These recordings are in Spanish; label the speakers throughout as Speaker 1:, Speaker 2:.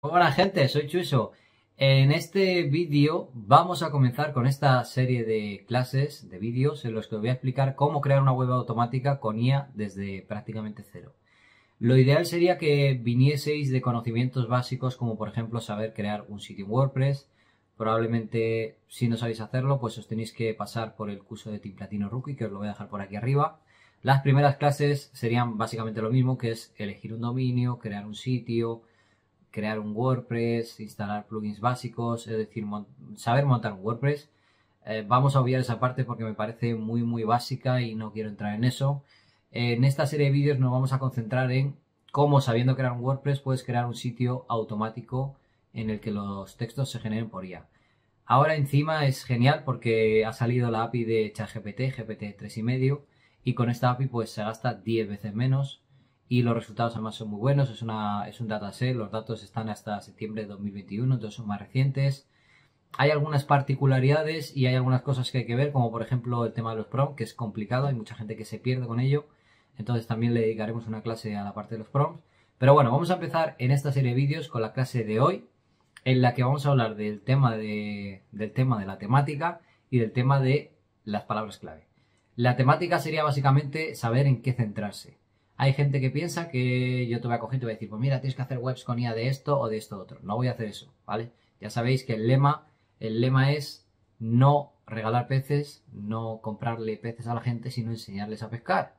Speaker 1: Hola gente, soy Chuso. En este vídeo vamos a comenzar con esta serie de clases, de vídeos, en los que os voy a explicar cómo crear una web automática con IA desde prácticamente cero. Lo ideal sería que vinieseis de conocimientos básicos como por ejemplo saber crear un sitio en WordPress. Probablemente si no sabéis hacerlo pues os tenéis que pasar por el curso de Team Platino Rookie que os lo voy a dejar por aquí arriba. Las primeras clases serían básicamente lo mismo que es elegir un dominio, crear un sitio, crear un WordPress, instalar plugins básicos, es decir, saber montar un WordPress. Eh, vamos a obviar esa parte porque me parece muy muy básica y no quiero entrar en eso. En esta serie de vídeos nos vamos a concentrar en cómo sabiendo crear un WordPress puedes crear un sitio automático en el que los textos se generen por IA. Ahora encima es genial porque ha salido la API de ChatGPT, GPT 3.5 y con esta API pues se gasta 10 veces menos y los resultados además son muy buenos. Es, una, es un dataset, los datos están hasta septiembre de 2021, entonces son más recientes. Hay algunas particularidades y hay algunas cosas que hay que ver, como por ejemplo el tema de los prompts, que es complicado, hay mucha gente que se pierde con ello. Entonces también le dedicaremos una clase a la parte de los prompts. Pero bueno, vamos a empezar en esta serie de vídeos con la clase de hoy, en la que vamos a hablar del tema del tema de la temática y del tema de las palabras clave. La temática sería básicamente saber en qué centrarse. Hay gente que piensa que yo te voy a coger y te voy a decir, pues mira, tienes que hacer webs con IA de esto o de esto otro. No voy a hacer eso, ¿vale? Ya sabéis que el lema, el lema es no regalar peces, no comprarle peces a la gente, sino enseñarles a pescar.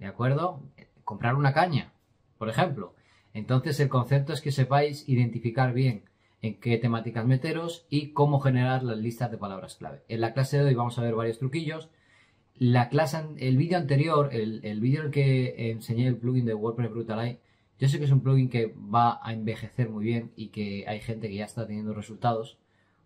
Speaker 1: ¿De acuerdo? Comprar una caña, por ejemplo. Entonces el concepto es que sepáis identificar bien en qué temáticas meteros y cómo generar las listas de palabras clave. En la clase de hoy vamos a ver varios truquillos la clase, el vídeo anterior, el, vídeo en el que enseñé el plugin de WordPress Brutalize, yo sé que es un plugin que va a envejecer muy bien y que hay gente que ya está teniendo resultados,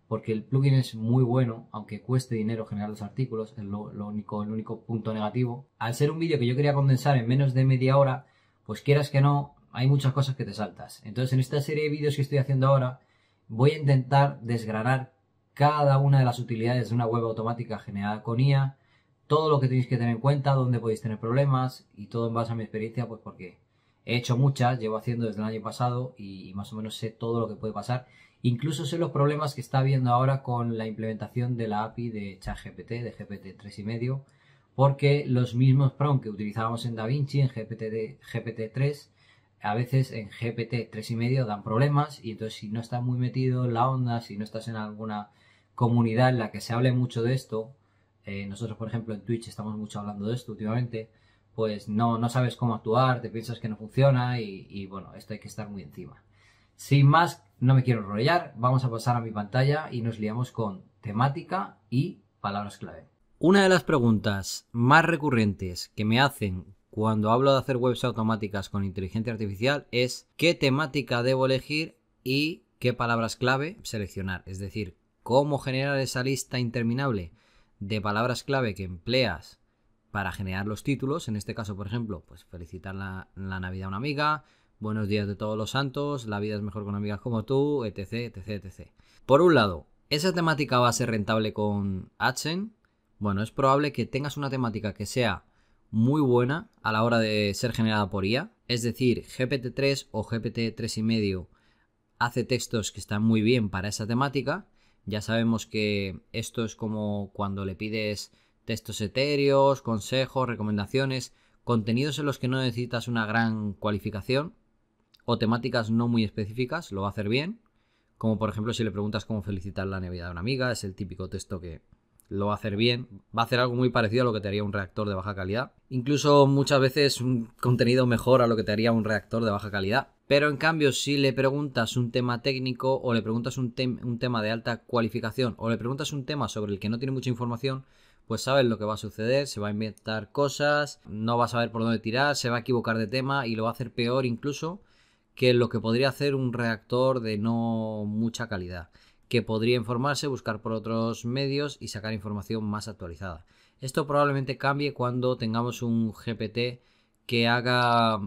Speaker 1: porque el plugin es muy bueno, aunque cueste dinero generar los artículos, es único, el único punto negativo. Al ser un vídeo que yo quería condensar en menos de media hora, pues quieras que no, hay muchas cosas que te saltas. Entonces en esta serie de vídeos que estoy haciendo ahora, voy a intentar desgranar cada una de las utilidades de una web automática generada con IA, todo lo que tenéis que tener en cuenta, dónde podéis tener problemas y todo en base a mi experiencia, pues porque he hecho muchas, llevo haciendo desde el año pasado y, más o menos sé todo lo que puede pasar. Incluso sé los problemas que está habiendo ahora con la implementación de la API de ChatGPT, de GPT 3.5, porque los mismos prompts que utilizábamos en DaVinci, en GPT, de, GPT 3, a veces en GPT 3.5 dan problemas y entonces si no estás muy metido en la onda, si no estás en alguna comunidad en la que se hable mucho de esto, eh, nosotros por ejemplo en Twitch estamos mucho hablando de esto últimamente, pues no, no sabes cómo actuar, te piensas que no funciona y, y bueno, esto hay que estar muy encima. Sin más, no me quiero enrollar, vamos a pasar a mi pantalla y nos liamos con temática y palabras clave. Una de las preguntas más recurrentes que me hacen cuando hablo de hacer webs automáticas con inteligencia artificial es qué temática debo elegir y qué palabras clave seleccionar. Es decir, cómo generar esa lista interminable de palabras clave que empleas para generar los títulos. En este caso, por ejemplo, pues felicitar la, Navidad a una amiga, buenos días de todos los santos, la vida es mejor con amigas como tú, etc, etc, etc. Por un lado, ¿esa temática va a ser rentable con AdSense? Bueno, es probable que tengas una temática que sea muy buena a la hora de ser generada por IA, es decir, GPT-3 o GPT-3,5 hace textos que están muy bien para esa temática, ya sabemos que esto es como cuando le pides textos etéreos, consejos, recomendaciones, contenidos en los que no necesitas una gran cualificación o temáticas no muy específicas, lo va a hacer bien. Como por ejemplo si le preguntas cómo felicitar la Navidad a una amiga, es el típico texto que lo va a hacer bien, va a hacer algo muy parecido a lo que te haría un reactor de baja calidad. Incluso muchas veces un contenido mejor a lo que te haría un reactor de baja calidad. Pero en cambio, si le preguntas un tema técnico o le preguntas un, tema de alta cualificación o le preguntas un tema sobre el que no tiene mucha información, pues sabes lo que va a suceder, se va a inventar cosas, no va a saber por dónde tirar, se va a equivocar de tema y lo va a hacer peor incluso que lo que podría hacer un reactor de no mucha calidad, que podría informarse, buscar por otros medios y sacar información más actualizada. Esto probablemente cambie cuando tengamos un GPT que haga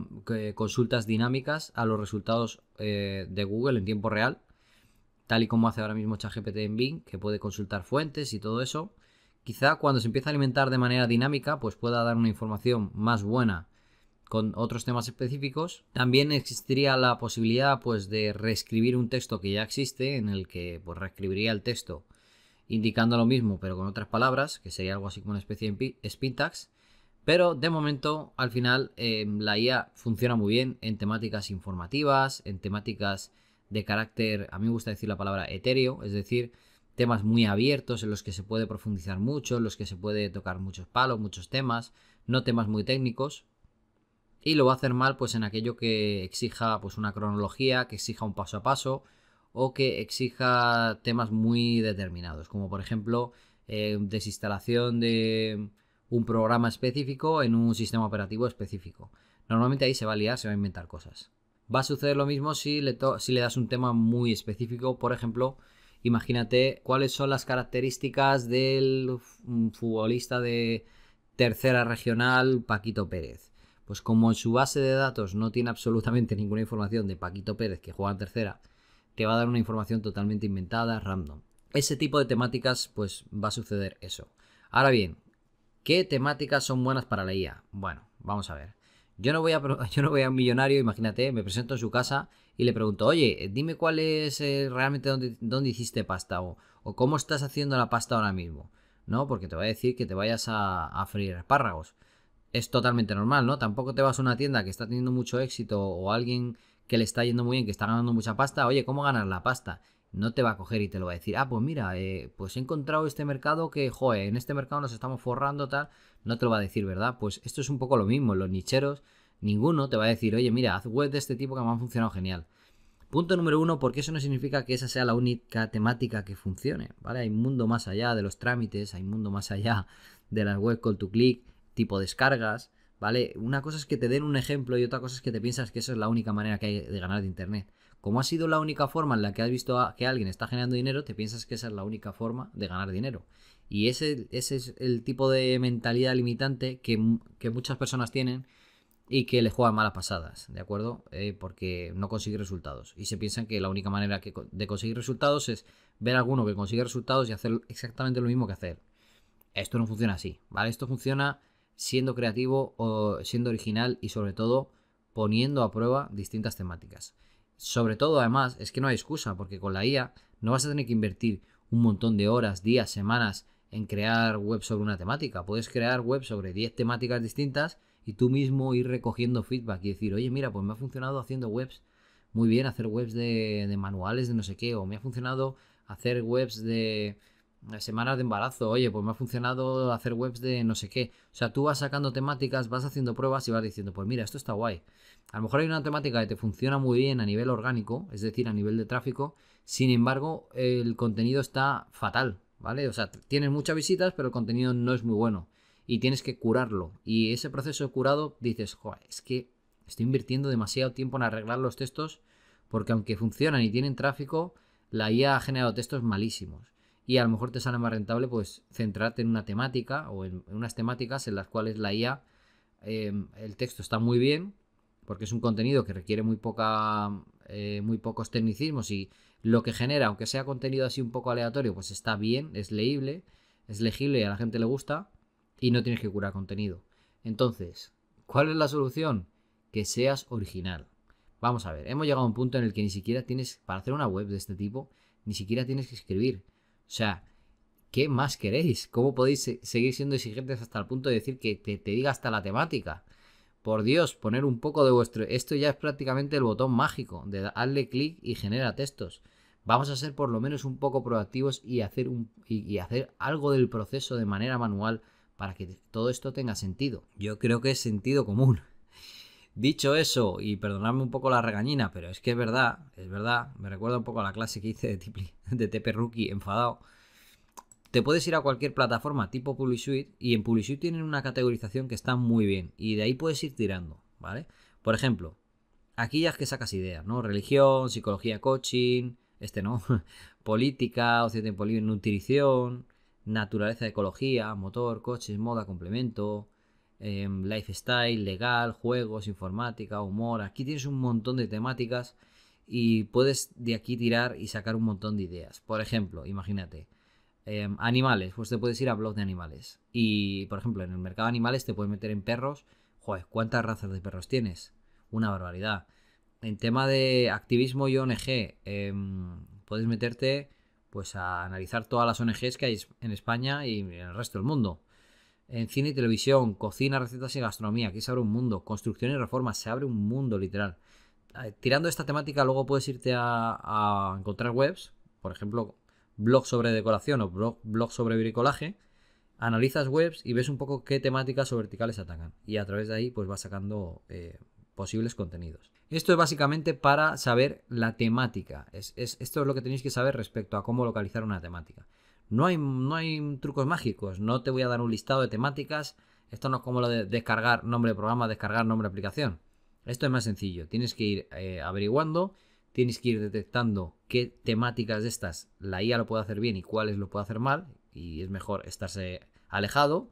Speaker 1: consultas dinámicas a los resultados eh, de Google en tiempo real, tal y como hace ahora mismo ChatGPT en Bing, que puede consultar fuentes y todo eso. Quizá cuando se empiece a alimentar de manera dinámica, pues pueda dar una información más buena con otros temas específicos. También existiría la posibilidad pues de reescribir un texto que ya existe, en el que pues reescribiría el texto indicando lo mismo pero con otras palabras, que sería algo así como una especie de Spintax. Pero de momento, al final, em, la IA funciona muy bien en temáticas informativas, en temáticas de carácter, a mí me gusta decir la palabra etéreo, es decir, temas muy abiertos en los que se puede profundizar mucho, en los que se puede tocar muchos palos, muchos temas, no temas muy técnicos. Y lo va a hacer mal pues en aquello que exija pues una cronología, que exija un paso a paso o que exija temas muy determinados, como por ejemplo em, desinstalación de un programa específico en un sistema operativo específico. Normalmente ahí se va a liar, se va a inventar cosas. Va a suceder lo mismo si le, das un tema muy específico, por ejemplo, imagínate cuáles son las características del futbolista de tercera regional Paquito Pérez. Pues como en su base de datos no tiene absolutamente ninguna información de Paquito Pérez que juega en tercera, te va a dar una información totalmente inventada, random. Ese tipo de temáticas, pues va a suceder eso. Ahora bien, ¿Qué temáticas son buenas para la IA? Bueno, vamos a ver. Yo no voy a, yo no voy a un millonario, imagínate, me presento en su casa y le pregunto, oye, dime cuál es eh, realmente dónde, dónde, hiciste pasta o, cómo estás haciendo la pasta ahora mismo, ¿no? Porque te va a decir que te vayas a, freír espárragos. Es totalmente normal, ¿no? Tampoco te vas a una tienda que está teniendo mucho éxito o alguien que le está yendo muy bien, que está ganando mucha pasta, oye, ¿cómo ganas la pasta? no te va a coger y te lo va a decir, ah, pues mira, eh, pues he encontrado este mercado que, joe, en este mercado nos estamos forrando tal, no te lo va a decir, ¿verdad? Pues esto es un poco lo mismo, los nicheros, ninguno te va a decir, oye, mira, haz web de este tipo que me han funcionado genial. Punto número uno, porque eso no significa que esa sea la única temática que funcione, ¿vale? Hay un mundo más allá de los trámites, hay un mundo más allá de las web call to click, tipo descargas, ¿vale? Una cosa es que te den un ejemplo y otra cosa es que te piensas que esa es la única manera que hay de ganar de Internet. Como ha sido la única forma en la que has visto que alguien está generando dinero, te piensas que esa es la única forma de ganar dinero. Y ese, es el tipo de mentalidad limitante que, muchas personas tienen y que les juegan malas pasadas, ¿de acuerdo? Eh, porque no consigue resultados. Y se piensan que la única manera de conseguir resultados es ver a alguno que consigue resultados y hacer exactamente lo mismo que hacer. Esto no funciona así, ¿vale? Esto funciona siendo creativo o siendo original y sobre todo poniendo a prueba distintas temáticas sobre todo además es que no hay excusa, porque con la IA no vas a tener que invertir un montón de horas, días, semanas en crear web sobre una temática. Puedes crear web sobre 10 temáticas distintas y tú mismo ir recogiendo feedback y decir, oye, mira, pues me ha funcionado haciendo webs muy bien, hacer webs de, de manuales de no sé qué, o me ha funcionado hacer webs de, semanas de embarazo, oye, pues me ha funcionado hacer webs de no sé qué. O sea, tú vas sacando temáticas, vas haciendo pruebas y vas diciendo, pues mira, esto está guay. A lo mejor hay una temática que te funciona muy bien a nivel orgánico, es decir, a nivel de tráfico, sin embargo, el contenido está fatal, ¿vale? O sea, tienes muchas visitas, pero el contenido no es muy bueno y tienes que curarlo. Y ese proceso curado dices, joder, es que estoy invirtiendo demasiado tiempo en arreglar los textos porque aunque funcionan y tienen tráfico, la IA ha generado textos malísimos y a lo mejor te sale más rentable pues centrarte en una temática o en, unas temáticas en las cuales la IA, em, el texto está muy bien, porque es un contenido que requiere muy, poca, eh, muy pocos tecnicismos y lo que genera, aunque sea contenido así un poco aleatorio, pues está bien, es leíble, es legible y a la gente le gusta y no tienes que curar contenido. Entonces, ¿cuál es la solución? Que seas original. Vamos a ver, hemos llegado a un punto en el que ni siquiera tienes, para hacer una web de este tipo, ni siquiera tienes que escribir. O sea, ¿qué más queréis? ¿Cómo podéis seguir siendo exigentes hasta el punto de decir que te, diga hasta la temática? Por Dios, poner un poco de vuestro... Esto ya es prácticamente el botón mágico de darle clic y genera textos. Vamos a ser por lo menos un poco proactivos y hacer, un, y hacer algo del proceso de manera manual para que todo esto tenga sentido. Yo creo que es sentido común. Dicho eso, y perdonadme un poco la regañina, pero es que es verdad, es verdad, me recuerda un poco a la clase que hice de, TP Rookie enfadado. Te puedes ir a cualquier plataforma tipo PubliSuite y en PubliSuite tienen una categorización que está muy bien y de ahí puedes ir tirando, ¿vale? Por ejemplo, aquí ya es que sacas ideas, ¿no? Religión, psicología, coaching, este no, política, ocio, tiempo nutrición, naturaleza, ecología, motor, coches, moda, complemento, Em, lifestyle, legal, juegos, informática, humor. Aquí tienes un montón de temáticas y puedes de aquí tirar y sacar un montón de ideas. Por ejemplo, imagínate, em, animales, pues te puedes ir a blog de animales. Y, por ejemplo, en el mercado de animales te puedes meter en perros. Joder, ¿cuántas razas de perros tienes? Una barbaridad. En tema de activismo y ONG, em, puedes meterte pues a analizar todas las ONGs que hay en España y en el resto del mundo en cine y televisión, cocina, recetas y gastronomía. Aquí se abre un mundo. Construcción y reforma, se abre un mundo literal. Ah, tirando esta temática, luego puedes irte a, encontrar webs, por ejemplo, blog sobre decoración o blog, sobre bricolaje. Analizas webs y ves un poco qué temáticas o verticales atacan. Y a través de ahí, pues vas sacando eh, posibles contenidos. Esto es básicamente para saber la temática. esto es lo que tenéis que saber respecto a cómo localizar una temática. No hay, trucos mágicos, no te voy a dar un listado de temáticas. Esto no es como lo de descargar nombre de programa, descargar nombre de aplicación. Esto es más sencillo, tienes que ir eh, averiguando, tienes que ir detectando qué temáticas de estas la IA lo puede hacer bien y cuáles lo puede hacer mal, y es mejor estarse alejado.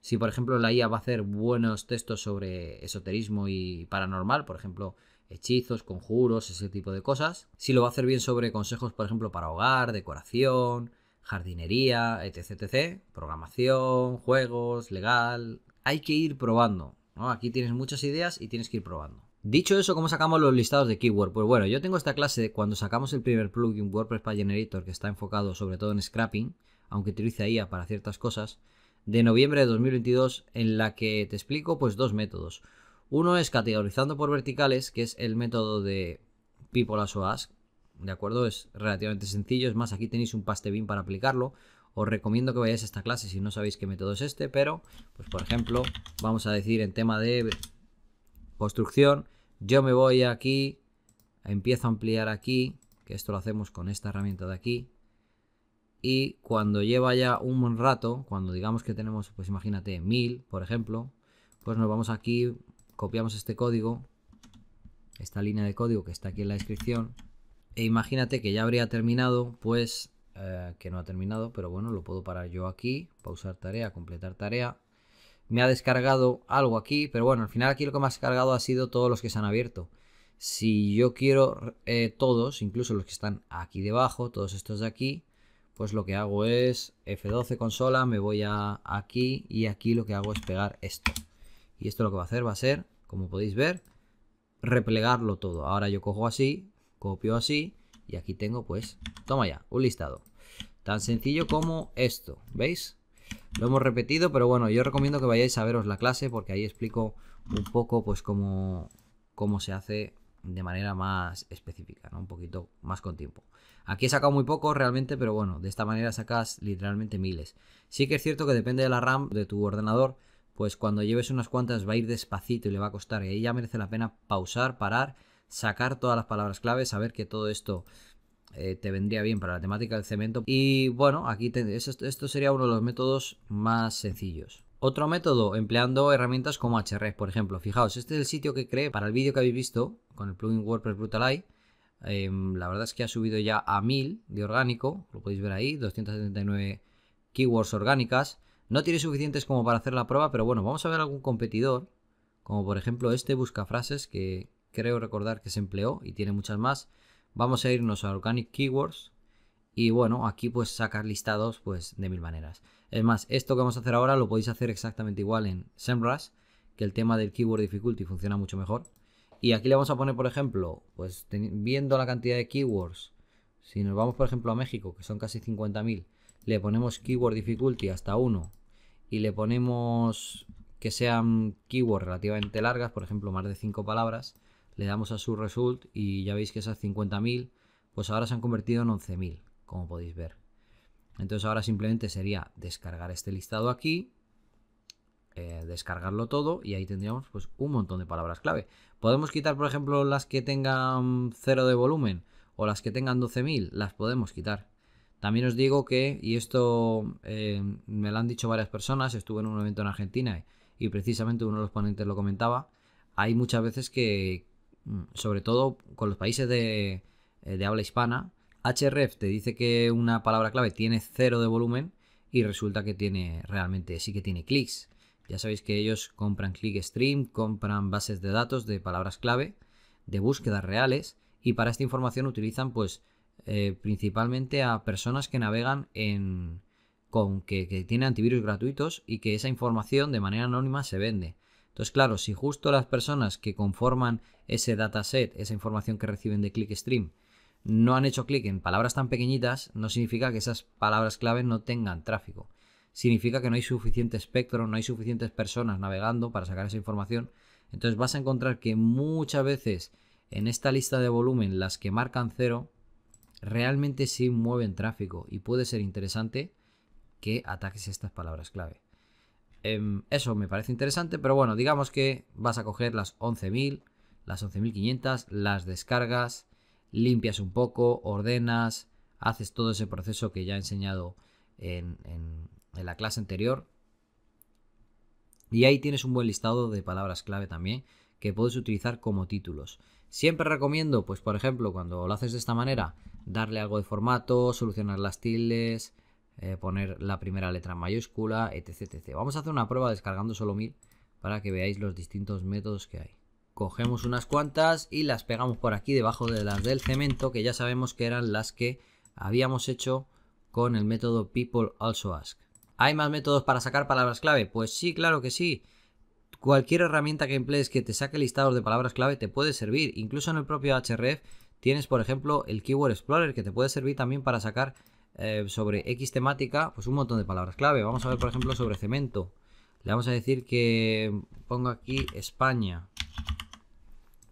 Speaker 1: Si, por ejemplo, la IA va a hacer buenos textos sobre esoterismo y paranormal, por ejemplo, hechizos, conjuros, ese tipo de cosas. Si lo va a hacer bien sobre consejos, por ejemplo, para hogar, decoración, jardinería, etc, etc, programación, juegos, legal, hay que ir probando, Aquí tienes muchas ideas y tienes que ir probando. Dicho eso, ¿cómo sacamos los listados de keyword? Pues bueno, yo tengo esta clase cuando sacamos el primer plugin WordPress para Generator que está enfocado sobre todo en scrapping, aunque utiliza IA para ciertas cosas, de noviembre de 2022 en la que te explico pues dos métodos. Uno es categorizando por verticales, que es el método de People as Ask, ¿de acuerdo? Es relativamente sencillo, es más, aquí tenéis un pastebin para aplicarlo. Os recomiendo que vayáis a esta clase si no sabéis qué método es este, pero, pues por ejemplo, vamos a decir en tema de construcción, yo me voy aquí, empiezo a ampliar aquí, que esto lo hacemos con esta herramienta de aquí, y cuando lleva ya un rato, cuando digamos que tenemos, pues imagínate, 1000, por ejemplo, pues nos vamos aquí, copiamos este código, esta línea de código que está aquí en la descripción, e imagínate que ya habría terminado, pues eh, que no ha terminado, pero bueno, lo puedo parar yo aquí, pausar tarea, completar tarea. Me ha descargado algo aquí, pero bueno, al final aquí lo que me ha descargado ha sido todos los que se han abierto. Si yo quiero eh, todos, incluso los que están aquí debajo, todos estos de aquí, pues lo que hago es F12 consola, me voy a aquí y aquí lo que hago es pegar esto. Y esto lo que va a hacer va a ser, como podéis ver, replegarlo todo. Ahora yo cojo así, Copio así y aquí tengo pues, toma ya, un listado. Tan sencillo como esto, ¿veis? Lo hemos repetido, pero bueno, yo recomiendo que vayáis a veros la clase porque ahí explico un poco pues cómo, cómo se hace de manera más específica, ¿no? un poquito más con tiempo. Aquí he sacado muy poco realmente, pero bueno, de esta manera sacas literalmente miles. Sí que es cierto que depende de la RAM de tu ordenador, pues cuando lleves unas cuantas va a ir despacito y le va a costar. Y ahí ya merece la pena pausar, parar sacar todas las palabras clave, saber que todo esto eh, te vendría bien para la temática del cemento. Y bueno, aquí esto, sería uno de los métodos más sencillos. Otro método empleando herramientas como HR, por ejemplo. Fijaos, este es el sitio que cree para el vídeo que habéis visto con el plugin WordPress Brutal Eye. Em, la verdad es que ha subido ya a 1000 de orgánico, lo podéis ver ahí, 279 keywords orgánicas. No tiene suficientes como para hacer la prueba, pero bueno, vamos a ver algún competidor, como por ejemplo este busca frases que, creo recordar que se empleó y tiene muchas más. Vamos a irnos a Organic Keywords y bueno, aquí pues sacar listados pues de mil maneras. Es más, esto que vamos a hacer ahora lo podéis hacer exactamente igual en SEMrush, que el tema del Keyword Difficulty funciona mucho mejor. Y aquí le vamos a poner, por ejemplo, pues viendo la cantidad de keywords, si nos vamos por ejemplo a México, que son casi 50.000, le ponemos Keyword Difficulty hasta 1 y le ponemos que sean keywords relativamente largas, por ejemplo, más de 5 palabras, le damos a su result y ya veis que esas 50.000 pues ahora se han convertido en 11.000, como podéis ver. Entonces ahora simplemente sería descargar este listado aquí, eh, descargarlo todo y ahí tendríamos pues un montón de palabras clave. Podemos quitar, por ejemplo, las que tengan cero de volumen o las que tengan 12.000, las podemos quitar. También os digo que, y esto eh, me lo han dicho varias personas, estuve en un evento en Argentina y precisamente uno de los ponentes lo comentaba, hay muchas veces que, Mm, sobre todo con los países de, eh, habla hispana, HRF te dice que una palabra clave tiene cero de volumen y resulta que tiene realmente sí que tiene clics. Ya sabéis que ellos compran clickstream, stream, compran bases de datos de palabras clave, de búsquedas reales y para esta información utilizan pues eh, principalmente a personas que navegan en con que, que tienen antivirus gratuitos y que esa información de manera anónima se vende. Entonces, claro, si justo las personas que conforman ese dataset, esa información que reciben de ClickStream, no han hecho clic en palabras tan pequeñitas, no significa que esas palabras clave no tengan tráfico. Significa que no hay suficiente espectro, no hay suficientes personas navegando para sacar esa información. Entonces vas a encontrar que muchas veces en esta lista de volumen, las que marcan cero, realmente sí mueven tráfico y puede ser interesante que ataques estas palabras clave. Em, eso me parece interesante, pero bueno, digamos que vas a coger las 11.000, las 11.500, las descargas, limpias un poco, ordenas, haces todo ese proceso que ya he enseñado en, la clase anterior. Y ahí tienes un buen listado de palabras clave también que puedes utilizar como títulos. Siempre recomiendo, pues por ejemplo, cuando lo haces de esta manera, darle algo de formato, solucionar las tildes, eh, poner la primera letra mayúscula, etc, Vamos a hacer una prueba descargando solo 1000 para que veáis los distintos métodos que hay. Cogemos unas cuantas y las pegamos por aquí debajo de las del cemento, que ya sabemos que eran las que habíamos hecho con el método people also ask. ¿Hay más métodos para sacar palabras clave? Pues sí, claro que sí. Cualquier herramienta que emplees que te saque listados de palabras clave te puede servir. Incluso en el propio href tienes, por ejemplo, el Keyword Explorer que te puede servir también para sacar eh, sobre X temática, pues un montón de palabras clave. Vamos a ver, por ejemplo, sobre cemento. Le vamos a decir que pongo aquí España.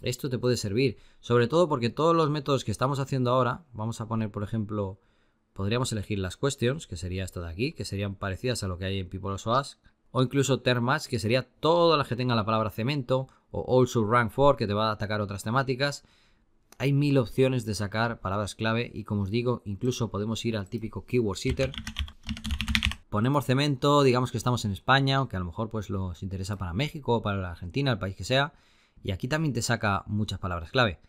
Speaker 1: Esto te puede servir. Sobre todo porque todos los métodos que estamos haciendo ahora, vamos a poner, por ejemplo, podríamos elegir las questions, que sería esto de aquí, que serían parecidas a lo que hay en People also Ask, o incluso termas, que sería todas las que tengan la palabra cemento, o also rank for, que te va a atacar otras temáticas. Hay mil opciones de sacar palabras clave y como os digo, incluso podemos ir al típico keyword sitter. Ponemos cemento, digamos que estamos en España, aunque a lo mejor pues los interesa para México o para la Argentina, el país que sea. Y aquí también te saca muchas palabras clave.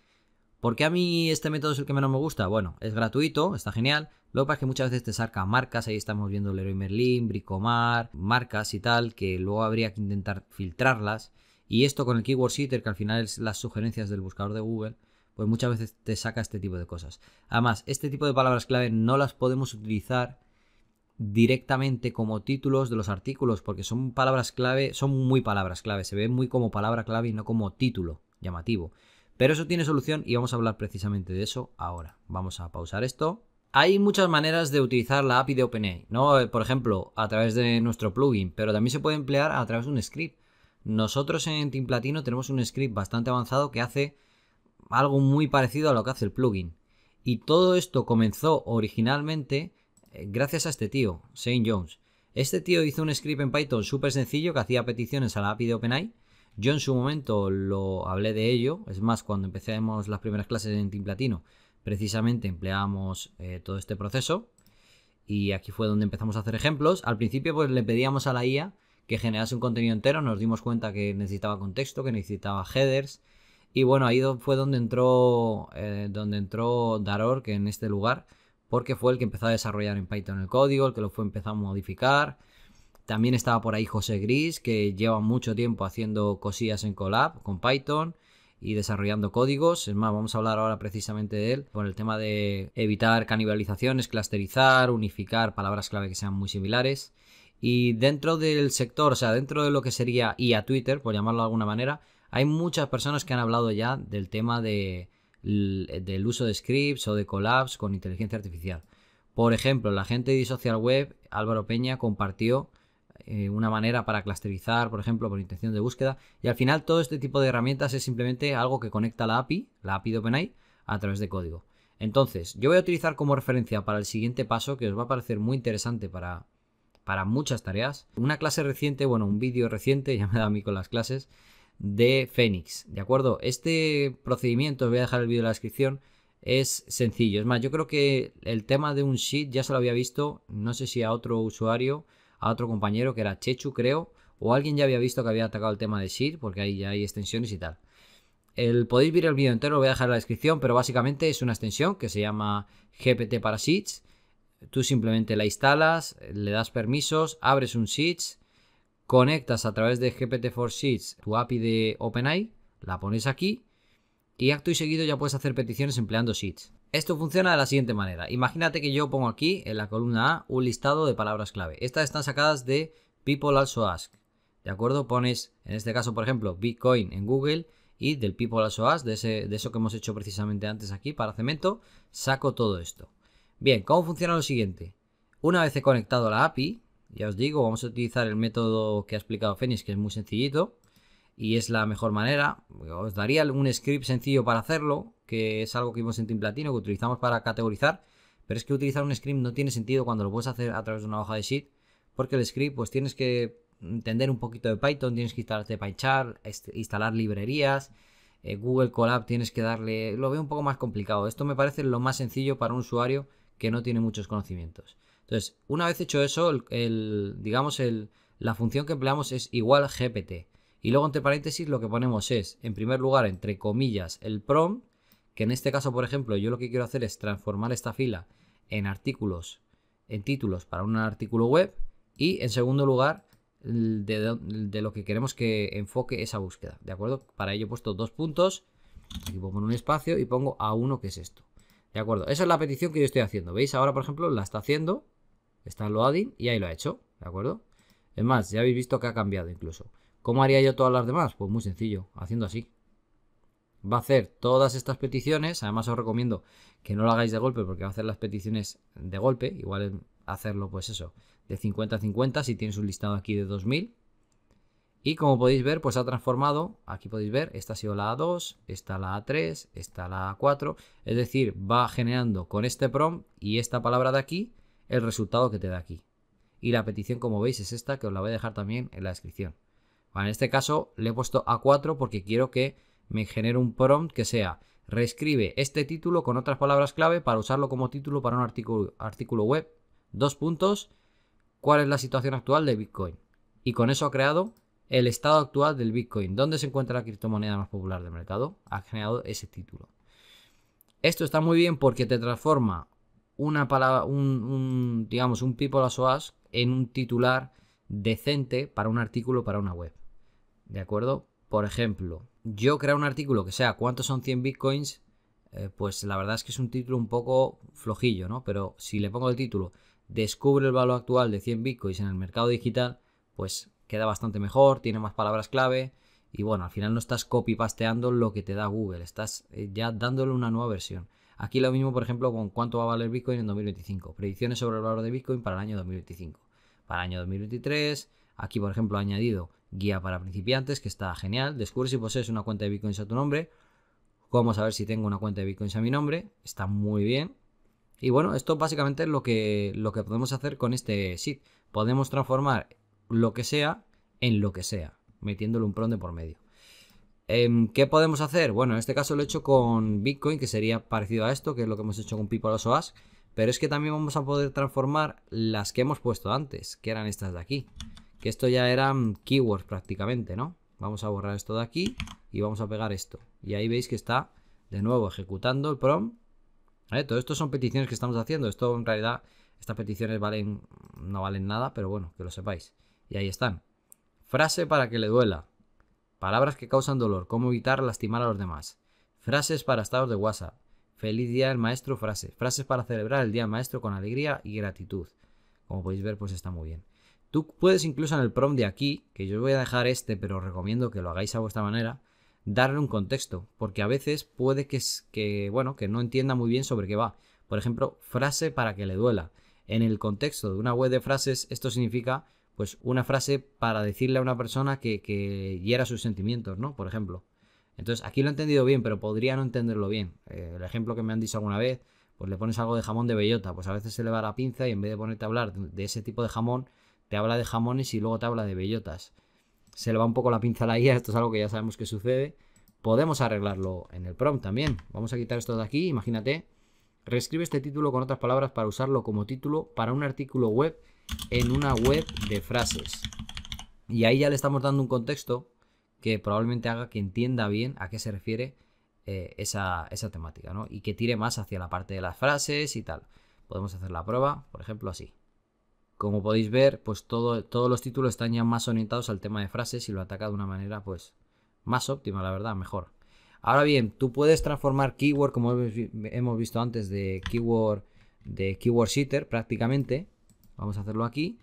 Speaker 1: ¿Por qué a mí este método es el que menos me gusta? Bueno, es gratuito, está genial. Lo que pasa es que muchas veces te saca marcas, ahí estamos viendo Leroy Merlin, Bricomar, marcas y tal, que luego habría que intentar filtrarlas. Y esto con el Keyword Sitter, que al final es las sugerencias del buscador de Google, pues muchas veces te saca este tipo de cosas. Además, este tipo de palabras clave no las podemos utilizar directamente como títulos de los artículos, porque son palabras clave, son muy palabras clave, se ven muy como palabra clave y no como título llamativo. Pero eso tiene solución y vamos a hablar precisamente de eso ahora. Vamos a pausar esto. Hay muchas maneras de utilizar la API de OpenAI, ¿no? Eh, por ejemplo, a través de nuestro plugin, pero también se puede emplear a través de un script. Nosotros en Team Platino tenemos un script bastante avanzado que hace algo muy parecido a lo que hace el plugin. Y todo esto comenzó originalmente eh, gracias a este tío, Shane Jones. Este tío hizo un script en Python súper sencillo que hacía peticiones a la API de OpenAI. Yo en su momento lo hablé de ello, es más, cuando empecemos las primeras clases en Team Platino, precisamente empleábamos eh, todo este proceso. Y aquí fue donde empezamos a hacer ejemplos. Al principio pues le pedíamos a la IA que generase un contenido entero, nos dimos cuenta que necesitaba contexto, que necesitaba headers, y bueno, ahí fue donde entró, eh, donde entró Daror, que en este lugar, porque fue el que empezó a desarrollar en Python el código, el que lo fue empezando a modificar. También estaba por ahí José Gris, que lleva mucho tiempo haciendo cosillas en Colab con Python y desarrollando códigos. Es más, vamos a hablar ahora precisamente de él por el tema de evitar canibalizaciones, clusterizar, unificar palabras clave que sean muy similares. Y dentro del sector, o sea, dentro de lo que sería IA Twitter, por llamarlo de alguna manera, hay muchas personas que han hablado ya del tema de, del uso de scripts o de collabs con inteligencia artificial. Por ejemplo, la gente de Social Web, Álvaro Peña, compartió eh, una manera para clusterizar, por ejemplo, por intención de búsqueda. Y al final todo este tipo de herramientas es simplemente algo que conecta la API, la API de OpenAI, a través de código. Entonces, yo voy a utilizar como referencia para el siguiente paso, que os va a parecer muy interesante para, para muchas tareas, una clase reciente, bueno, un vídeo reciente, ya me da a mí con las clases, de Fénix, ¿de acuerdo? Este procedimiento, os voy a dejar el vídeo en la descripción, es sencillo. Es más, yo creo que el tema de un sheet ya se lo había visto, no sé si a otro usuario, a otro compañero que era Chechu, creo, o alguien ya había visto que había atacado el tema de sheet, porque ahí ya hay extensiones y tal. El, podéis ver el vídeo entero, lo voy a dejar en la descripción, pero básicamente es una extensión que se llama GPT para sheets. Tú simplemente la instalas, le das permisos, abres un sheets Conectas a través de GPT-4 Sheets tu API de OpenAI, la pones aquí y acto y seguido ya puedes hacer peticiones empleando Sheets. Esto funciona de la siguiente manera. Imagínate que yo pongo aquí en la columna A un listado de palabras clave. Estas están sacadas de People Also Ask. ¿De acuerdo? Pones, en este caso, por ejemplo, Bitcoin en Google y del People Also Ask, de, de eso que hemos hecho precisamente antes aquí para cemento, saco todo esto. Bien, ¿cómo funciona lo siguiente? Una vez he conectado la API, ya os digo, vamos a utilizar el método que ha explicado Fénix, que es muy sencillito y es la mejor manera. Os daría un script sencillo para hacerlo, que es algo que vimos en Team Platino, que utilizamos para categorizar, pero es que utilizar un script no tiene sentido cuando lo puedes hacer a través de una hoja de sheet, porque el script pues tienes que entender un poquito de Python, tienes que instalarte instalar librerías, eh, Google Colab tienes que darle, lo veo un poco más complicado. Esto me parece lo más sencillo para un usuario que no tiene muchos conocimientos. Entonces, una vez hecho eso, el, digamos, la función que empleamos es igual GPT. Y luego, entre paréntesis, lo que ponemos es, en primer lugar, entre comillas, el prom, que en este caso, por ejemplo, yo lo que quiero hacer es transformar esta fila en artículos, en títulos para un artículo web. Y en segundo lugar, de, lo que queremos que enfoque esa búsqueda. ¿De acuerdo? Para ello he puesto dos puntos. Aquí pongo un espacio y pongo a uno que es esto. ¿De acuerdo? Esa es la petición que yo estoy haciendo. ¿Veis? Ahora, por ejemplo, la está haciendo está en loading y ahí lo ha hecho, ¿de acuerdo? Es más, ya habéis visto que ha cambiado incluso. ¿Cómo haría yo todas las demás? Pues muy sencillo, haciendo así. Va a hacer todas estas peticiones, además os recomiendo que no lo hagáis de golpe porque va a hacer las peticiones de golpe, igual hacerlo pues eso, de 50 a 50 si tienes un listado aquí de 2000. Y como podéis ver, pues ha transformado, aquí podéis ver, esta ha sido la A2, esta la A3, esta la A4, es decir, va generando con este prompt y esta palabra de aquí, el resultado que te da aquí. Y la petición, como veis, es esta que os la voy a dejar también en la descripción. en este caso le he puesto A4 porque quiero que me genere un prompt que sea reescribe este título con otras palabras clave para usarlo como título para un artículo, artículo web. Dos puntos, cuál es la situación actual de Bitcoin. Y con eso ha creado el estado actual del Bitcoin, dónde se encuentra la criptomoneda más popular del mercado, ha generado ese título. Esto está muy bien porque te transforma una palabra, un, digamos, un people as OAS en un titular decente para un artículo para una web. ¿De acuerdo? Por ejemplo, yo creo un artículo que sea cuántos son 100 bitcoins, eh, pues la verdad es que es un título un poco flojillo, ¿no? Pero si le pongo el título descubre el valor actual de 100 bitcoins en el mercado digital, pues queda bastante mejor, tiene más palabras clave y bueno, al final no estás copy pasteando lo que te da Google, estás eh, ya dándole una nueva versión. Aquí lo mismo, por ejemplo, con cuánto va a valer Bitcoin en 2025. Predicciones sobre el valor de Bitcoin para el año 2025. Para el año 2023, aquí, por ejemplo, ha añadido guía para principiantes, que está genial. Descubre si posees una cuenta de Bitcoin a tu nombre. Cómo saber si tengo una cuenta de Bitcoin a mi nombre. Está muy bien. Y bueno, esto básicamente es lo que, lo que podemos hacer con este SID. Podemos transformar lo que sea en lo que sea, metiéndole un PRON por medio. Em, ¿Qué podemos hacer? Bueno, en este caso lo he hecho con Bitcoin, que sería parecido a esto, que es lo que hemos hecho con People los pero es que también vamos a poder transformar las que hemos puesto antes, que eran estas de aquí, que esto ya eran keywords prácticamente, ¿no? Vamos a borrar esto de aquí y vamos a pegar esto. Y ahí veis que está de nuevo ejecutando el prom. ¿Vale? Eh, todo esto son peticiones que estamos haciendo. Esto en realidad, estas peticiones valen, no valen nada, pero bueno, que lo sepáis. Y ahí están. Frase para que le duela. Palabras que causan dolor, cómo evitar lastimar a los demás. Frases para estados de WhatsApp. Feliz día del maestro, frase. Frases para celebrar el día del maestro con alegría y gratitud. Como podéis ver, pues está muy bien. Tú puedes incluso en el prom de aquí, que yo voy a dejar este, pero recomiendo que lo hagáis a vuestra manera, darle un contexto, porque a veces puede que, es, que, bueno, que no entienda muy bien sobre qué va. Por ejemplo, frase para que le duela. En el contexto de una web de frases, esto significa pues una frase para decirle a una persona que, que hiera sus sentimientos, ¿no? Por ejemplo. Entonces, aquí lo he entendido bien, pero podría no entenderlo bien. Eh, el ejemplo que me han dicho alguna vez, pues le pones algo de jamón de bellota, pues a veces se le va la pinza y en vez de ponerte a hablar de ese tipo de jamón, te habla de jamones y luego te habla de bellotas. Se le va un poco la pinza a la IA, esto es algo que ya sabemos que sucede. Podemos arreglarlo en el prompt también. Vamos a quitar esto de aquí, imagínate. Reescribe este título con otras palabras para usarlo como título para un artículo web en una web de frases. Y ahí ya le estamos dando un contexto que probablemente haga que entienda bien a qué se refiere eh, esa, temática, Y que tire más hacia la parte de las frases y tal. Podemos hacer la prueba, por ejemplo, así. Como podéis ver, pues todos los títulos están ya más orientados al tema de frases y lo ataca de una manera, pues, más óptima, la verdad, mejor. Ahora bien, tú puedes transformar keyword, como hemos visto antes, de keyword, de keyword sitter prácticamente, Vamos a hacerlo aquí,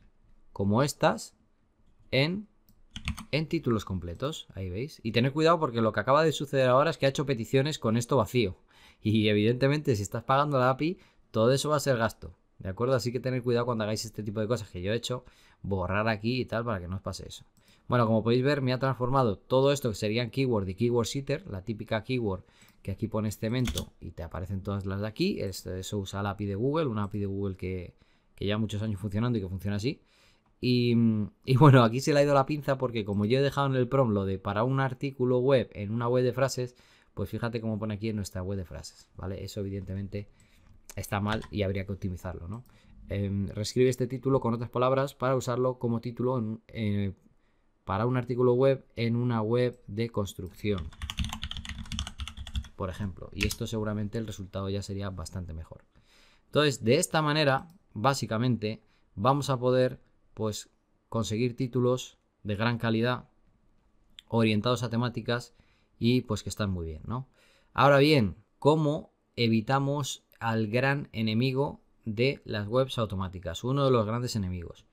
Speaker 1: como estas, en, en títulos completos. Ahí veis. Y tener cuidado porque lo que acaba de suceder ahora es que ha hecho peticiones con esto vacío. Y evidentemente, si estás pagando la API, todo eso va a ser gasto. ¿De acuerdo? Así que tener cuidado cuando hagáis este tipo de cosas que yo he hecho, borrar aquí y tal para que no os pase eso. Bueno, como podéis ver, me ha transformado todo esto que serían keyword y keyword sitter, la típica keyword que aquí pone cemento y te aparecen todas las de aquí. eso usa la API de Google, una API de Google que, que lleva muchos años funcionando y que funciona así. Y, bueno, aquí se le ha ido la pinza porque como yo he dejado en el prom lo de para un artículo web en una web de frases, pues fíjate cómo pone aquí en nuestra web de frases, ¿vale? Eso evidentemente está mal y habría que optimizarlo, ¿no? Em, reescribe este título con otras palabras para usarlo como título eh, para un artículo web en una web de construcción, por ejemplo. Y esto seguramente el resultado ya sería bastante mejor. Entonces, de esta manera básicamente, vamos a poder pues conseguir títulos de gran calidad orientados a temáticas y pues que están muy bien, ¿no? Ahora bien, ¿cómo evitamos al gran enemigo de las webs automáticas? Uno de los grandes enemigos.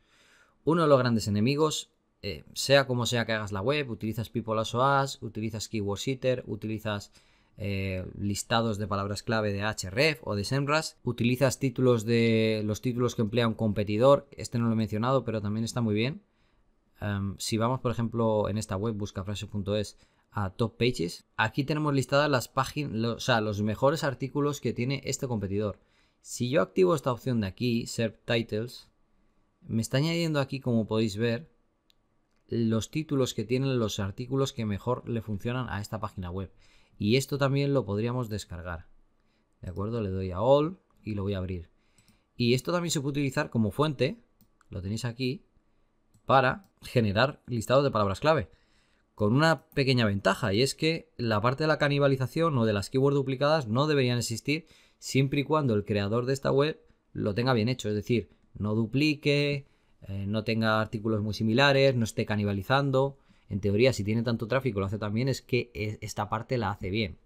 Speaker 1: Uno de los grandes enemigos, eh, sea como sea que hagas la web, utilizas People OAS, utilizas Keyword Sitter, utilizas eh, listados de palabras clave de href o de semrush utilizas títulos de los títulos que emplea un competidor este no lo he mencionado pero también está muy bien em, si vamos por ejemplo en esta web buscafrase.es a top pages aquí tenemos listadas las páginas o sea los mejores artículos que tiene este competidor si yo activo esta opción de aquí serp titles me está añadiendo aquí como podéis ver los títulos que tienen los artículos que mejor le funcionan a esta página web y esto también lo podríamos descargar. ¿De acuerdo? Le doy a All y lo voy a abrir. Y esto también se puede utilizar como fuente, lo tenéis aquí, para generar listados de palabras clave. Con una pequeña ventaja, y es que la parte de la canibalización o de las keywords duplicadas no deberían existir siempre y cuando el creador de esta web lo tenga bien hecho. Es decir, no duplique, eh, no tenga artículos muy similares, no esté canibalizando, en teoría, si tiene tanto tráfico, lo hace también es que e-, esta parte la hace bien.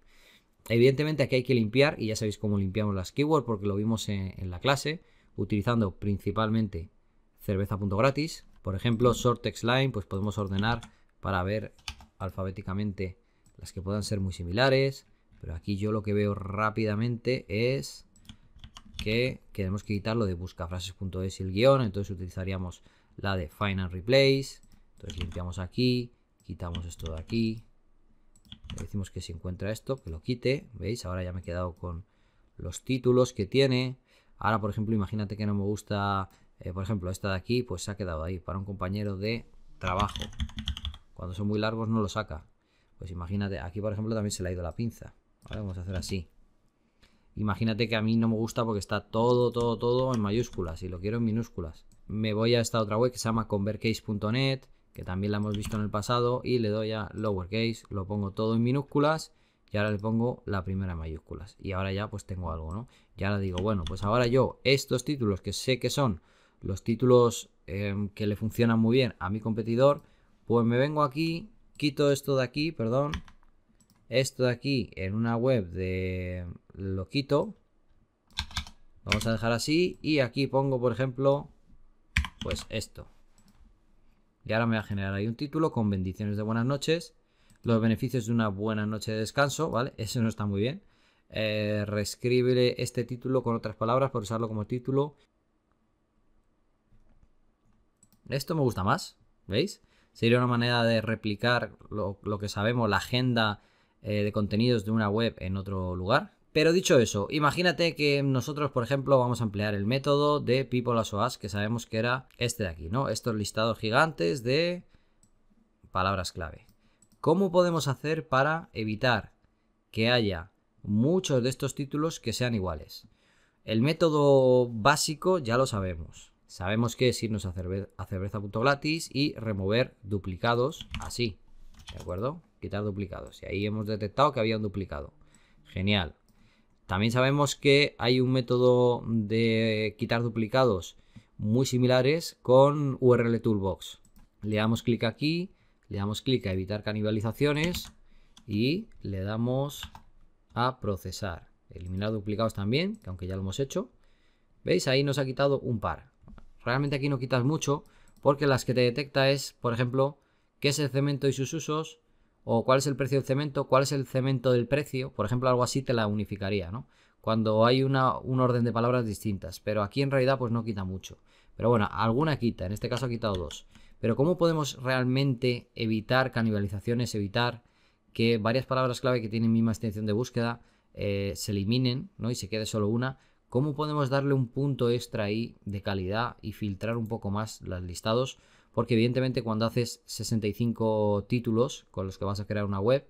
Speaker 1: Evidentemente aquí hay que limpiar, y ya sabéis cómo limpiamos las keywords, porque lo vimos en, la clase, utilizando principalmente cerveza.gratis. Por ejemplo, short text line, pues podemos ordenar para ver alfabéticamente las que puedan ser muy similares. Pero aquí yo lo que veo rápidamente es que tenemos que quitar lo de buscafrases.es y el guión. Entonces utilizaríamos la de find and replace. Entonces limpiamos aquí quitamos esto de aquí, le decimos que se encuentra esto, que lo quite, ¿veis? Ahora ya me he quedado con los títulos que tiene, ahora por ejemplo imagínate que no me gusta, eh, por ejemplo esta de aquí, pues se ha quedado ahí para un compañero de trabajo, cuando son muy largos no lo saca, pues imagínate, aquí por ejemplo también se le ha ido la pinza, Ahora Vamos a hacer así. Imagínate que a mí no me gusta porque está todo, todo, todo en mayúsculas y lo quiero en minúsculas. Me voy a esta otra web que se llama convercase.net que también la hemos visto en el pasado, y le doy a lowercase, lo pongo todo en minúsculas y ahora le pongo la primera en mayúsculas. Y ahora ya pues tengo algo, ¿no? Y ahora digo, bueno, pues ahora yo estos títulos que sé que son los títulos em, que le funcionan muy bien a mi competidor, pues me vengo aquí, quito esto de aquí, perdón, esto de aquí en una web de lo quito, vamos a dejar así y aquí pongo por ejemplo pues esto y ahora me va a generar ahí un título con bendiciones de buenas noches, los beneficios de una buena noche de descanso, ¿vale? Eso no está muy bien. Eh, reescribe este título con otras palabras por usarlo como título. Esto me gusta más, ¿veis? Sería una manera de replicar lo, que sabemos, la agenda eh, de contenidos de una web en otro lugar. Pero dicho eso, imagínate que nosotros, por ejemplo, vamos a emplear el método de people as OAS, que sabemos que era este de aquí, ¿no? Estos listados gigantes de palabras clave. ¿Cómo podemos hacer para evitar que haya muchos de estos títulos que sean iguales? El método básico ya lo sabemos. Sabemos que es irnos a, y remover duplicados así. ¿De acuerdo? Quitar duplicados. Y ahí hemos detectado que había un duplicado. Genial. También sabemos que hay un método de quitar duplicados muy similares con URL Toolbox. Le damos clic aquí, le damos clic a evitar canibalizaciones y le damos a procesar. Eliminar duplicados también, que aunque ya lo hemos hecho. ¿Veis? Ahí nos ha quitado un par. Realmente aquí no quitas mucho porque las que te detecta es, por ejemplo, que es el cemento y sus usos, o cuál es el precio del cemento, cuál es el cemento del precio, por ejemplo, algo así te la unificaría, ¿no? Cuando hay una, un orden de palabras distintas, pero aquí en realidad pues no quita mucho. Pero bueno, alguna quita, en este caso ha quitado dos. Pero ¿cómo podemos realmente evitar canibalizaciones, evitar que varias palabras clave que tienen misma extensión de búsqueda eh, se eliminen ¿no? y se quede solo una? ¿Cómo podemos darle un punto extra ahí de calidad y filtrar un poco más los listados? porque evidentemente cuando haces 65 títulos con los que vas a crear una web,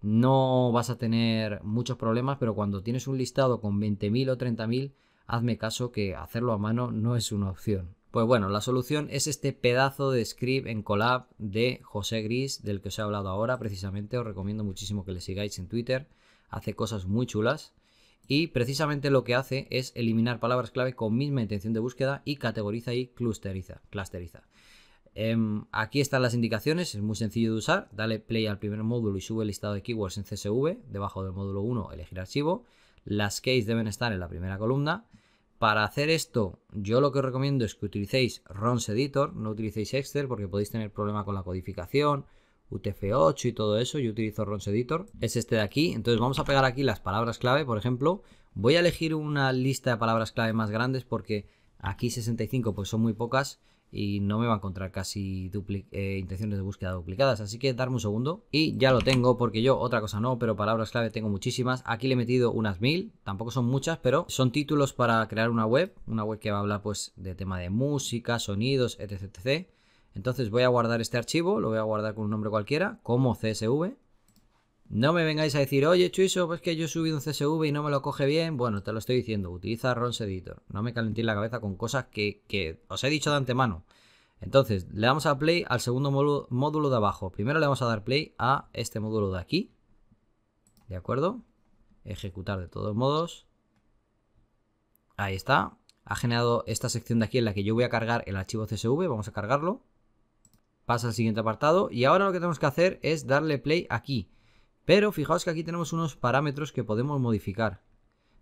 Speaker 1: no vas a tener muchos problemas, pero cuando tienes un listado con 20.000 o 30.000, hazme caso que hacerlo a mano no es una opción. Pues bueno, la solución es este pedazo de script en collab de José Gris, del que os he hablado ahora precisamente. Os recomiendo muchísimo que le sigáis en Twitter. Hace cosas muy chulas. Y precisamente lo que hace es eliminar palabras clave con misma intención de búsqueda y categoriza y clusteriza. clusteriza. Em, aquí están las indicaciones, es muy sencillo de usar. Dale play al primer módulo y sube el listado de keywords en CSV. Debajo del módulo 1, elegir archivo. Las keys deben estar en la primera columna. Para hacer esto, yo lo que os recomiendo es que utilicéis RONS Editor, no utilicéis Excel porque podéis tener problema con la codificación, UTF8 y todo eso. Yo utilizo RONS Editor, es este de aquí. Entonces vamos a pegar aquí las palabras clave, por ejemplo. Voy a elegir una lista de palabras clave más grandes porque aquí 65 pues son muy pocas y no me va a encontrar casi eh, intenciones de búsqueda duplicadas. Así que darme un segundo y ya lo tengo porque yo otra cosa no, pero palabras clave tengo muchísimas. Aquí le he metido unas mil, tampoco son muchas, pero son títulos para crear una web, una web que va a hablar pues de tema de música, sonidos, etc. etc. Entonces voy a guardar este archivo, lo voy a guardar con un nombre cualquiera, como CSV. No me vengáis a decir, oye Chuiso, pues que yo he subido un CSV y no me lo coge bien. Bueno, te lo estoy diciendo, utiliza Rons Editor. No me calentéis la cabeza con cosas que, que, os he dicho de antemano. Entonces, le damos a play al segundo módulo, módulo de abajo. Primero le vamos a dar play a este módulo de aquí. ¿De acuerdo? Ejecutar de todos modos. Ahí está. Ha generado esta sección de aquí en la que yo voy a cargar el archivo CSV. Vamos a cargarlo. Pasa al siguiente apartado. Y ahora lo que tenemos que hacer es darle play aquí pero fijaos que aquí tenemos unos parámetros que podemos modificar.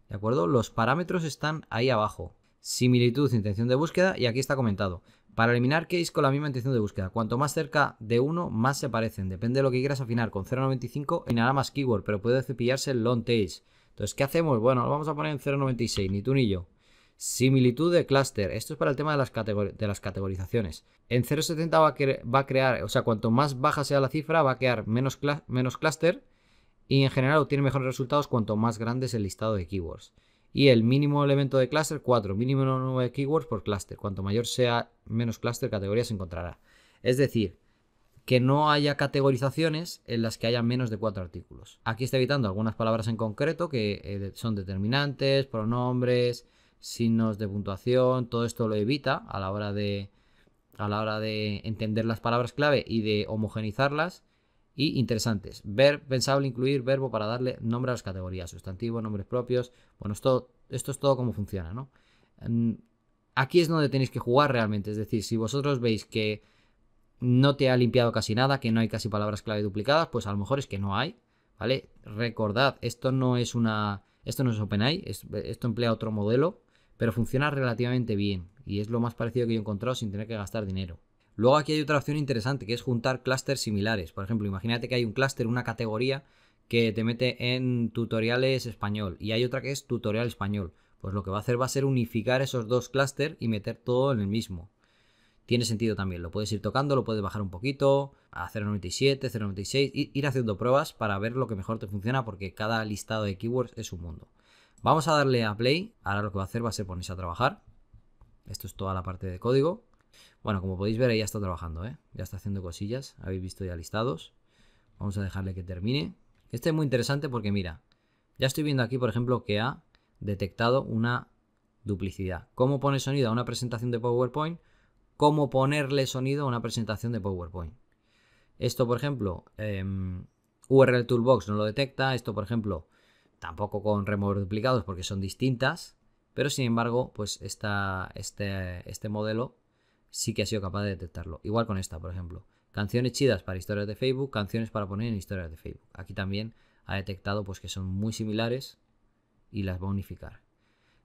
Speaker 1: ¿De acuerdo? Los parámetros están ahí abajo. Similitud, intención de búsqueda y aquí está comentado. Para eliminar case con la misma intención de búsqueda. Cuanto más cerca de uno, más se parecen. Depende de lo que quieras afinar. Con 0.95 nada más keyword, pero puede cepillarse el long tail Entonces, ¿qué hacemos? Bueno, lo vamos a poner en 0.96, ni tú ni yo. Similitud de clúster. Esto es para el tema de las, de las categorizaciones. En 0.70 va, a crear, o sea, cuanto más baja sea la cifra, va a crear menos, menos clúster y en general obtiene mejores resultados cuanto más grande es el listado de keywords. Y el mínimo elemento de clúster, 4, mínimo número de keywords por clúster. Cuanto mayor sea, menos clúster, categoría se encontrará. Es decir, que no haya categorizaciones en las que haya menos de cuatro artículos. Aquí está evitando algunas palabras en concreto que eh, son determinantes, pronombres, signos de puntuación, todo esto lo evita a la hora de, a la hora de entender las palabras clave y de homogenizarlas y interesantes. Ver, pensable incluir verbo para darle nombre a las categorías, sustantivos nombres propios. Bueno, esto, esto es todo cómo funciona, ¿no? Mm, aquí es donde tenéis que jugar realmente, es decir, si vosotros veis que no te ha limpiado casi nada, que no hay casi palabras clave duplicadas, pues a lo mejor es que no hay, ¿vale? Recordad, esto no es una esto no es OpenAI, esto emplea otro modelo, pero funciona relativamente bien y es lo más parecido que yo he encontrado sin tener que gastar dinero. Luego aquí hay otra opción interesante, que es juntar clústeres similares. Por ejemplo, imagínate que hay un clúster, una categoría que te mete en tutoriales español y hay otra que es tutorial español. Pues lo que va a hacer va a ser unificar esos dos clústeres y meter todo en el mismo. Tiene sentido también, lo puedes ir tocando, lo puedes bajar un poquito, a 0.97, 0.96, y ir haciendo pruebas para ver lo que mejor te funciona porque cada listado de keywords es un mundo. Vamos a darle a play, ahora lo que va a hacer va a ser ponerse a trabajar. Esto es toda la parte de código. Bueno, como podéis ver, ella está trabajando, ¿eh? Ya está haciendo cosillas, habéis visto ya listados. Vamos a dejarle que termine. Este es muy interesante porque mira, ya estoy viendo aquí, por ejemplo, que ha detectado una duplicidad. ¿Cómo pone sonido a una presentación de PowerPoint? ¿Cómo ponerle sonido a una presentación de PowerPoint? Esto, por ejemplo, em, URL Toolbox no lo detecta. Esto, por ejemplo, tampoco con remover duplicados porque son distintas. Pero sin embargo, pues este, este modelo sí que ha sido capaz de detectarlo. Igual con esta, por ejemplo. Canciones chidas para historias de Facebook, canciones para poner en historias de Facebook. Aquí también ha detectado pues que son muy similares y las va a unificar.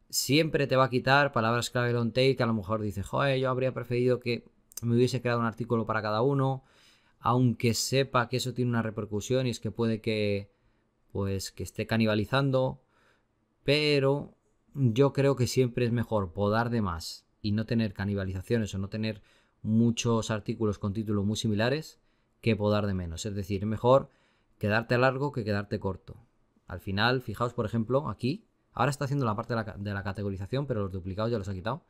Speaker 1: Siempre te va a quitar palabras clave long tail que a lo mejor dices, joder, yo habría preferido que me hubiese creado un artículo para cada uno, aunque sepa que eso tiene una repercusión y es que puede que pues que esté canibalizando, pero yo creo que siempre es mejor podar de más y no tener canibalizaciones o no tener muchos artículos con títulos muy similares que puedo dar de menos. Es decir, mejor quedarte largo que quedarte corto. Al final, fijaos, por ejemplo, aquí, ahora está haciendo la parte de la, categorización, pero los duplicados ya los ha quitado.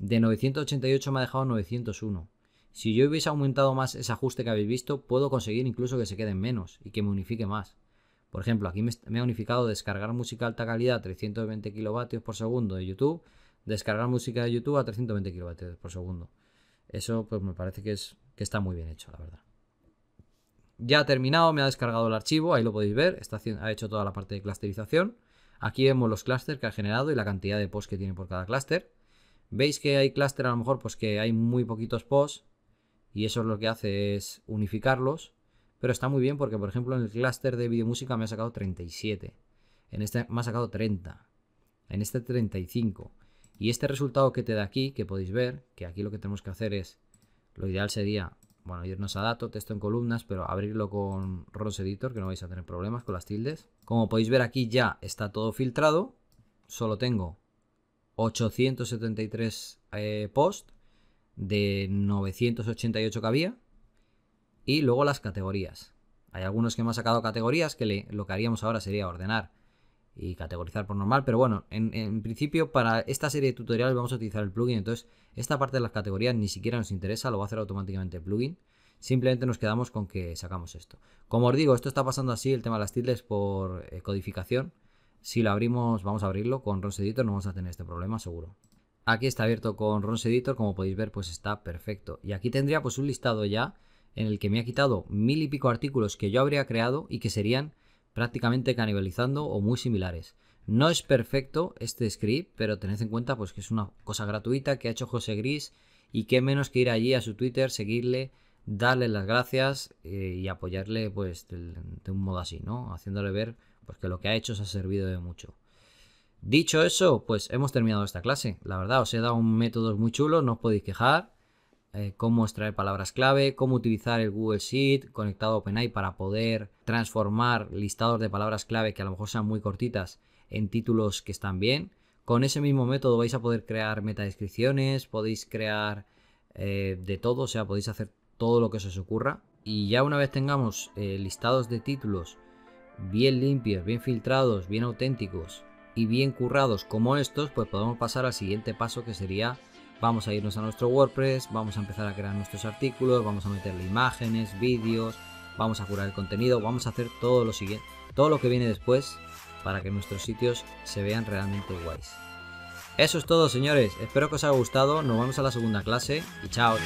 Speaker 1: De 988 me ha dejado 901. Si yo hubiese aumentado más ese ajuste que habéis visto, puedo conseguir incluso que se queden menos y que me unifique más. Por ejemplo, aquí me, me ha unificado descargar música alta calidad 320 kilovatios por segundo de YouTube descargar música de YouTube a 320 kW por segundo. Eso pues me parece que, es, está muy bien hecho, la verdad. Ya ha terminado, me ha descargado el archivo, ahí lo podéis ver, ha hecho toda la parte de clusterización. Aquí vemos los clústeres que ha generado y la cantidad de posts que tiene por cada clúster. Veis que hay clúster a lo mejor pues que hay muy poquitos posts y eso lo que hace es unificarlos, pero está muy bien porque por ejemplo en el clúster de videomúsica me ha sacado 37, en este me ha sacado 30, en este 35. Y este resultado que te da aquí, que podéis ver, que aquí lo que tenemos que hacer es, lo ideal sería, bueno, irnos a dato, texto en columnas, pero abrirlo con Rose Editor, que no vais a tener problemas con las tildes. Como podéis ver aquí ya está todo filtrado, solo tengo 873 eh, post posts de 988 que había y luego las categorías. Hay algunos que hemos han sacado categorías que lo que haríamos ahora sería ordenar y categorizar por normal. Pero bueno, en, principio para esta serie de tutoriales vamos a utilizar el plugin. Entonces esta parte de las categorías ni siquiera nos interesa, lo va a hacer automáticamente el plugin. Simplemente nos quedamos con que sacamos esto. Como os digo, esto está pasando así, el tema de las tildes por eh, codificación. Si lo abrimos, vamos a abrirlo con Rose Editor, no vamos a tener este problema seguro. Aquí está abierto con ROSE Editor, como podéis ver, pues está perfecto. Y aquí tendría pues un listado ya en el que me ha quitado mil y pico artículos que yo habría creado y que serían prácticamente canibalizando o muy similares. No es perfecto este script, pero tened en cuenta pues, que es una cosa gratuita que ha hecho José Gris y que menos que ir allí a su Twitter, seguirle, darle las gracias eh, y apoyarle pues, de, un modo así, ¿no? Haciéndole ver pues, que lo que ha hecho se ha servido de mucho. Dicho eso, pues hemos terminado esta clase. La verdad, os he dado un método muy chulo, no os podéis quejar. Eh, cómo extraer palabras clave, cómo utilizar el Google Sheet conectado a OpenAI para poder transformar listados de palabras clave que a lo mejor sean muy cortitas en títulos que están bien. Con ese mismo método vais a poder crear metadescripciones, podéis crear eh, de todo, o sea, podéis hacer todo lo que se os ocurra. Y ya una vez tengamos eh, listados de títulos bien limpios, bien filtrados, bien auténticos y bien currados como estos, pues podemos pasar al siguiente paso que sería Vamos a irnos a nuestro WordPress, vamos a empezar a crear nuestros artículos, vamos a meterle imágenes, vídeos, vamos a curar el contenido, vamos a hacer todo lo siguiente, todo lo que viene después para que nuestros sitios se vean realmente guays. Eso es todo, señores. Espero que os haya gustado. Nos vamos a la segunda clase y chao.